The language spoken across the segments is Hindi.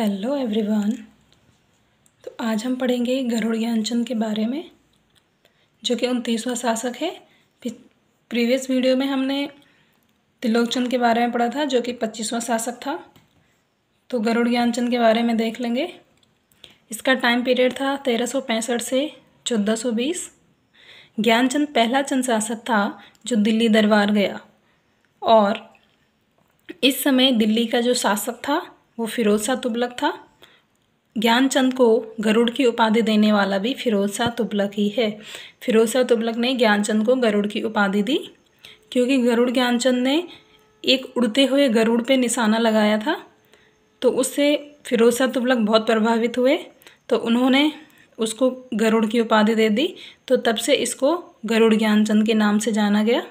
हेलो एवरीवन तो आज हम पढ़ेंगे गरुड़ ज्ञानचंद के बारे में जो कि उनतीसवा शासक है प्रीवियस वीडियो में हमने तिलोकचंद के बारे में पढ़ा था जो कि पच्चीसवा शासक था तो गरुड़ ज्ञानचंद के बारे में देख लेंगे इसका टाइम पीरियड था तेरह सौ पैंसठ से चौदह सौ बीस ज्ञानचंद पहला चंद शासक था जो दिल्ली दरबार गया और इस समय दिल्ली का जो शासक था वो फ़िरोज़ शाह तुबलक था ज्ञानचंद को गरुड़ की उपाधि देने वाला भी फ़िरोज़ शाह तुबलक ही है फ़िरोज़ शाह तुबलक ने ज्ञानचंद को गरुड़ की उपाधि दी क्योंकि गरुड़ ज्ञानचंद ने एक उड़ते हुए गरुड़ पे निशाना लगाया था तो उससे फ़िरोज़ शाह तुबलक बहुत प्रभावित हुए तो उन्होंने उसको गरुड़ की उपाधि दे दी तो तब से इसको गरुड़ ज्ञानचंद के नाम से जाना गया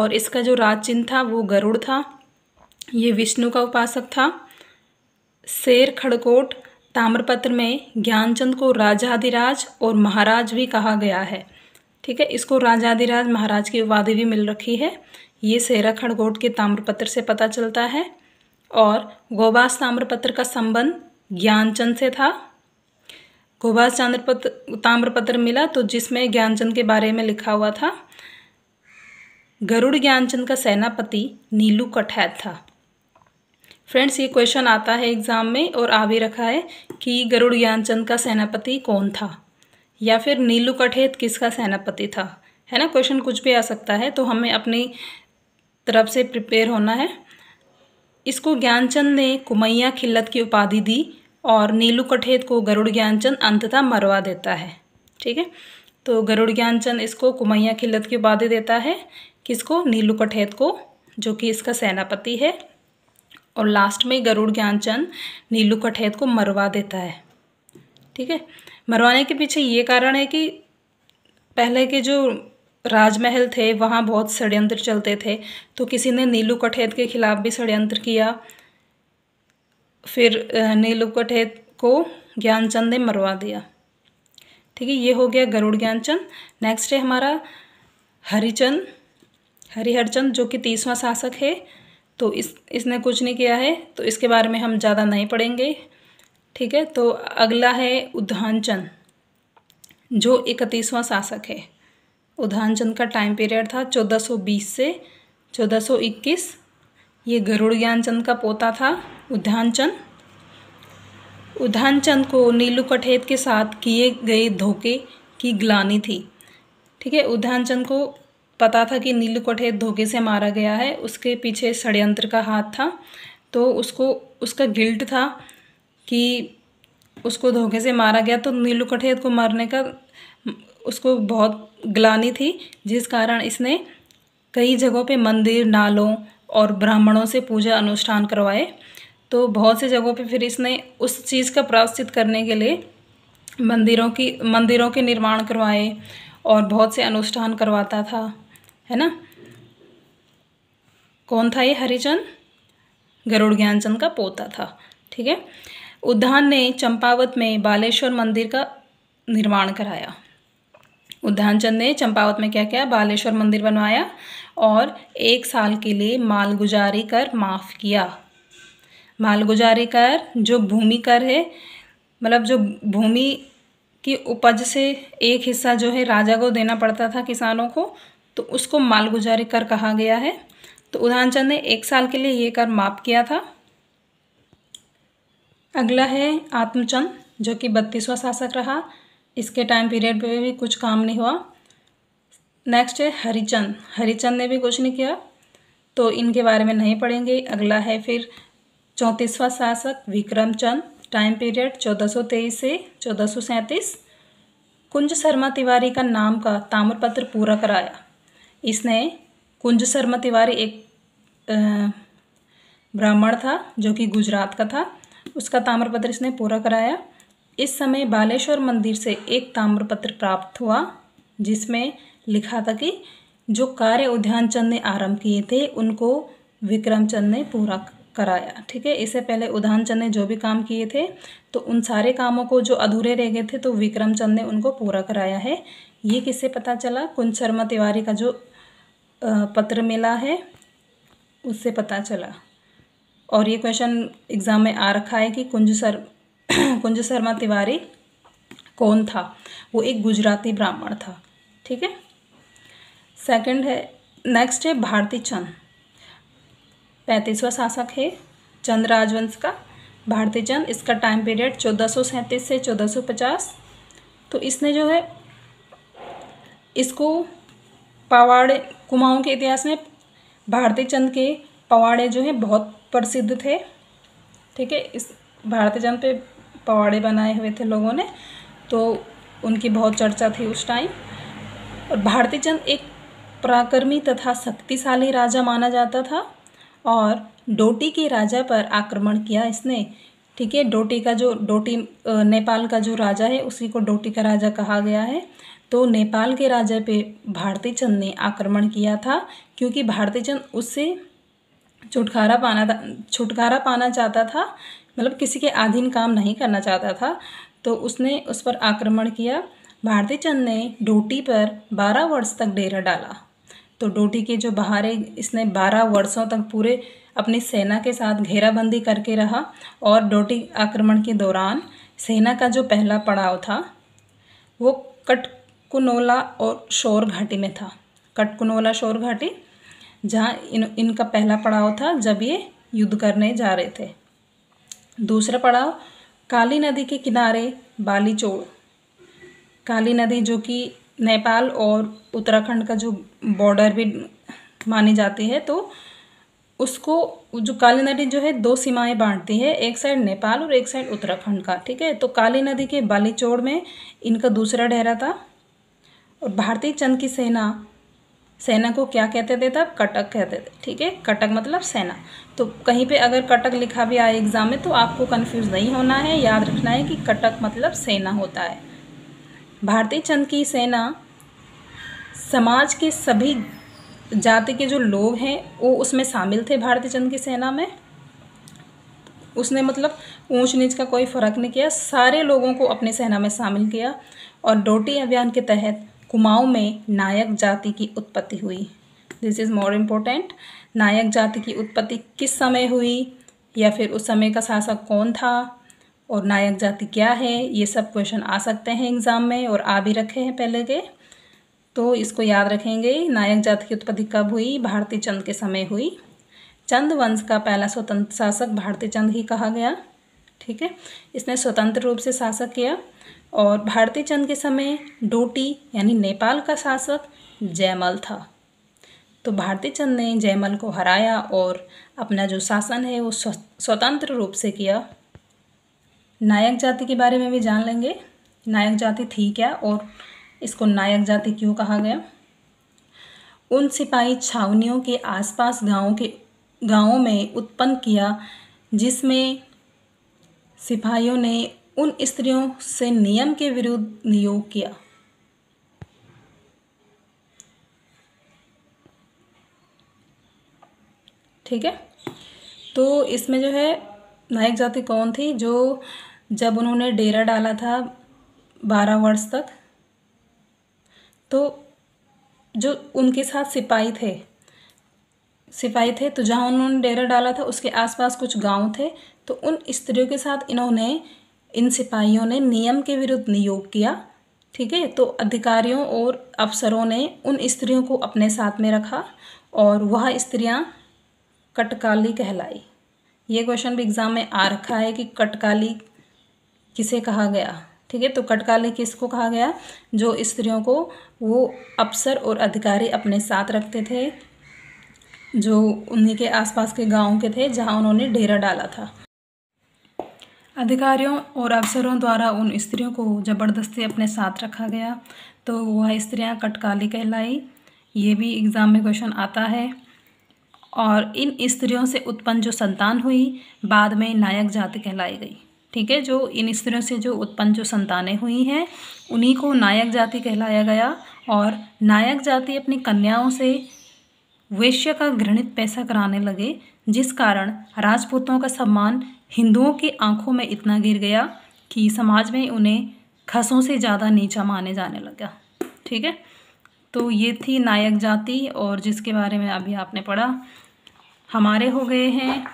और इसका जो राज चिन्ह था वो गरुड़ था ये विष्णु का उपासक था शेर खड़कोट ताम्रपत्र में ज्ञानचंद को राजाधिराज और महाराज भी कहा गया है ठीक है इसको राजाधिराज महाराज की उपाधि भी मिल रखी है ये सेरा खड़गोट के ताम्रपत्र से पता चलता है और गोबास ताम्रपत्र का संबंध ज्ञानचंद से था गोबास चंद्रपत्र ताम्रपत्र मिला तो जिसमें ज्ञानचंद के बारे में लिखा हुआ था गरुड़ ज्ञानचंद का सेनापति नीलू कठैत था फ्रेंड्स ये क्वेश्चन आता है एग्ज़ाम में और आ भी रखा है कि गरुड़ ज्ञानचंद का सेनापति कौन था या फिर नीलू कठेत किसका सेनापति था है ना क्वेश्चन कुछ भी आ सकता है तो हमें अपनी तरफ से प्रिपेयर होना है इसको ज्ञानचंद ने कुमैया खिल्लत की उपाधि दी और नीलू कठेत को गरुड़ ज्ञानचंद अंततः मरवा देता है ठीक है तो गरुड़ ज्ञानचंद इसको कुमैया खिल्लत की उपाधि देता है किसको नीलू कठेत को जो कि इसका सेनापति है और लास्ट में गरुड़ ज्ञानचंद नीलू कठेत को मरवा देता है ठीक है मरवाने के पीछे ये कारण है कि पहले के जो राजमहल थे वहाँ बहुत षड्यंत्र चलते थे तो किसी ने नीलू कठेत के खिलाफ भी षड्यंत्र किया फिर नीलू कठेत को ज्ञानचंद ने मरवा दिया ठीक है ये हो गया गरुड़ ज्ञानचंद नेक्स्ट है हमारा हरिचंद हरिहरचंद जो कि तीसवा शासक है तो इस इसने कुछ नहीं किया है तो इसके बारे में हम ज़्यादा नहीं पढ़ेंगे ठीक है तो अगला है उद्धानचंद जो इकतीसवां शासक है उद्धानचंद का टाइम पीरियड था 1420 से 1421 ये गरुड़ ज्ञानचंद का पोता था उद्धानचंद उद्धानचंद को नीलू कठेत के साथ किए गए धोखे की ग्लानी थी ठीक है उद्धानचंद को पता था कि नीलू कोठे धोखे से मारा गया है उसके पीछे षडयंत्र का हाथ था तो उसको उसका गिल्ट था कि उसको धोखे से मारा गया तो नीलू कोठे को मारने का उसको बहुत ग्लानी थी जिस कारण इसने कई जगहों पे मंदिर नालों और ब्राह्मणों से पूजा अनुष्ठान करवाए तो बहुत से जगहों पे फिर इसने उस चीज़ का प्राश्चित करने के लिए मंदिरों की मंदिरों के निर्माण करवाए और बहुत से अनुष्ठान करवाता था है ना कौन था ये हरिचंद गरुड़ ज्ञानचंद का पोता था ठीक है उद्धान ने चंपावत में बालेश्वर मंदिर का निर्माण कराया चंद ने चंपावत में क्या किया बालेश्वर मंदिर बनवाया और एक साल के लिए मालगुजारी कर माफ़ किया मालगुजारी कर जो भूमि कर है मतलब जो भूमि की उपज से एक हिस्सा जो है राजा को देना पड़ता था किसानों को तो उसको मालगुजारी कर कहा गया है तो उधानचंद ने एक साल के लिए ये कर माफ किया था अगला है आत्मचंद जो कि बत्तीसवां शासक रहा इसके टाइम पीरियड पे भी कुछ काम नहीं हुआ नेक्स्ट है हरिचंद हरिचंद ने भी कुछ नहीं किया तो इनके बारे में नहीं पढ़ेंगे अगला है फिर चौंतीसवां शासक विक्रमचंद टाइम पीरियड चौदह सौ तेईस से चौदह सौ सैंतीस कुंज शर्मा तिवारी का नाम का ताम्रपत्र पूरा कराया इसने कुंज शर्मा तिवारी एक ब्राह्मण था जो कि गुजरात का था उसका ताम्रपत्र इसने पूरा कराया इस समय बालेश्वर मंदिर से एक ताम्रपत्र प्राप्त हुआ जिसमें लिखा था कि जो कार्य उद्यान चंद ने आरम्भ किए थे उनको विक्रमचंद ने पूरा कराया ठीक है इससे पहले उधान चंद ने जो भी काम किए थे तो उन सारे कामों को जो अधूरे रह गए थे तो विक्रमचंद ने उनको पूरा कराया है ये किससे पता चला कुंज शर्मा तिवारी का जो पत्र मिला है उससे पता चला और ये क्वेश्चन एग्ज़ाम में आ रखा है कि कुंज सर कुंज शर्मा तिवारी कौन था वो एक गुजराती ब्राह्मण था ठीक है सेकंड है नेक्स्ट है भारती चंद पैंतीसवा शासक है चंद राजवंश का भारती चंद इसका टाइम पीरियड चौदह से चौदह सौ पचास तो इसने जो है इसको पवाड़े कुमाऊं के इतिहास में भारती चंद के पवाड़े जो हैं बहुत प्रसिद्ध थे ठीक है इस भारती चंद पे पवाड़े बनाए हुए थे लोगों ने तो उनकी बहुत चर्चा थी उस टाइम और भारती चंद एक पराक्रमी तथा शक्तिशाली राजा माना जाता था और डोटी के राजा पर आक्रमण किया इसने ठीक है डोटी का जो डोटी नेपाल का जो राजा है उसी को डोटी का राजा कहा गया है तो नेपाल के राजा पे भारती चंद ने आक्रमण किया था क्योंकि भारती चंद उससे छुटकारा पाना था छुटकारा पाना चाहता था मतलब किसी के अधीन काम नहीं करना चाहता था तो उसने उस पर आक्रमण किया भारती चंद ने डोटी पर बारह वर्ष तक डेरा डाला तो डोटी के जो बहारे इसने बारह वर्षों तक पूरे अपनी सेना के साथ घेराबंदी करके रहा और डोटी आक्रमण के दौरान सेना का जो पहला पड़ाव था वो कट कुनोला और शोर घाटी में था कटकुनोला शोर घाटी जहाँ इन इनका पहला पड़ाव था जब ये युद्ध करने जा रहे थे दूसरा पड़ाव काली नदी के किनारे बालीचोड़ काली नदी जो कि नेपाल और उत्तराखंड का जो बॉर्डर भी मानी जाती है तो उसको जो काली नदी जो है दो सीमाएं बांटती है एक साइड नेपाल और एक साइड उत्तराखंड का ठीक है तो काली नदी के बालीचोड़ में इनका दूसरा डेरा था और भारतीय चंद की सेना सेना को क्या कहते थे तब कटक कहते थे ठीक है कटक मतलब सेना तो कहीं पे अगर कटक लिखा भी आए एग्ज़ाम में तो आपको कंफ्यूज नहीं होना है याद रखना है कि कटक मतलब सेना होता है भारतीय चंद की सेना समाज के सभी जाति के जो लोग हैं वो उसमें शामिल थे भारतीय चंद की सेना में उसने मतलब ऊंच नीच का कोई फ़र्क नहीं किया सारे लोगों को अपनी सेना में शामिल किया और डोटी अभियान के तहत कुमाऊं में नायक जाति की उत्पत्ति हुई this is more important Nayak जाति की उत्पत्ति किस समय हुई या फिर उस समय का शासक कौन था और नायक जाति क्या है ये सब क्वेश्चन आ सकते हैं एग्ज़ाम में और आ भी रखे हैं पहले के तो इसको याद रखेंगे नायक जाति की उत्पत्ति कब हुई भारती चंद के समय हुई चंद वंश का पहला स्वतंत्र शासक भारती चंद ही कहा गया ठीक है इसने स्वतंत्र रूप से शासक किया और भारतीय चंद के समय डोटी यानी नेपाल का शासक जयमल था तो भारतीय चंद ने जयमल को हराया और अपना जो शासन है वो स्वतंत्र रूप से किया नायक जाति के बारे में भी जान लेंगे नायक जाति थी क्या और इसको नायक जाति क्यों कहा गया उन सिपाही छावनियों के आसपास गांवों के गांवों में उत्पन्न किया जिसमें सिपाहियों ने उन स्त्रियों से नियम के विरुद्ध नियोग किया ठीक है तो इसमें जो है नायक जाति कौन थी जो जब उन्होंने डेरा डाला था बारह वर्ष तक तो जो उनके साथ सिपाही थे सिपाही थे तो जहाँ उन्होंने डेरा डाला था उसके आसपास कुछ गांव थे तो उन स्त्रियों के साथ इन्होंने इन सिपाहियों ने नियम के विरुद्ध नियोग किया ठीक है तो अधिकारियों और अफसरों ने उन स्त्रियों को अपने साथ में रखा और वह स्त्रियां कटकाली कहलाई ये क्वेश्चन भी एग्ज़ाम में आ रखा है कि कटकाली किसे कहा गया ठीक है तो कटकाली किसको कहा गया जो स्त्रियों को वो अफसर और अधिकारी अपने साथ रखते थे जो उन्हीं के आसपास के गाँव के थे जहाँ उन्होंने डेरा डाला था अधिकारियों और अफसरों द्वारा उन स्त्रियों को ज़बरदस्ती अपने साथ रखा गया तो वह स्त्रियां कटकाली कहलाई ये भी एग्ज़ाम में क्वेश्चन आता है और इन स्त्रियों से उत्पन्न जो संतान हुई बाद में नायक जाति कहलाई गई ठीक है जो इन स्त्रियों से जो उत्पन्न जो संतानें हुई हैं उन्हीं को नायक जाति कहलाया गया और नायक जाति अपनी कन्याओं से वेश्य का घृणित पैसा कराने लगे जिस कारण राजपूतों का सम्मान हिंदुओं की आंखों में इतना गिर गया कि समाज में उन्हें खसों से ज़्यादा नीचा माने जाने लगा ठीक है तो ये थी नायक जाति और जिसके बारे में अभी आपने पढ़ा हमारे हो गए हैं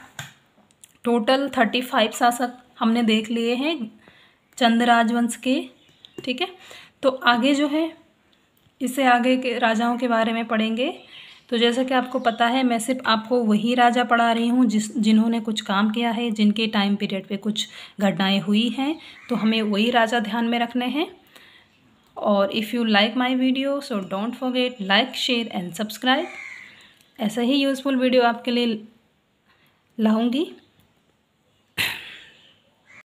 टोटल थर्टी फाइव शासक हमने देख लिए हैं चंद राजवंश के ठीक है तो आगे जो है इससे आगे के राजाओं के बारे में पढ़ेंगे तो जैसा कि आपको पता है मैं सिर्फ आपको वही राजा पढ़ा रही हूँ जिस जिन्होंने कुछ काम किया है जिनके टाइम पीरियड पे कुछ घटनाएं हुई हैं तो हमें वही राजा ध्यान में रखने हैं और if you like my video so don't forget like share and subscribe ऐसा ही यूज़फुल वीडियो आपके लिए लाऊंगी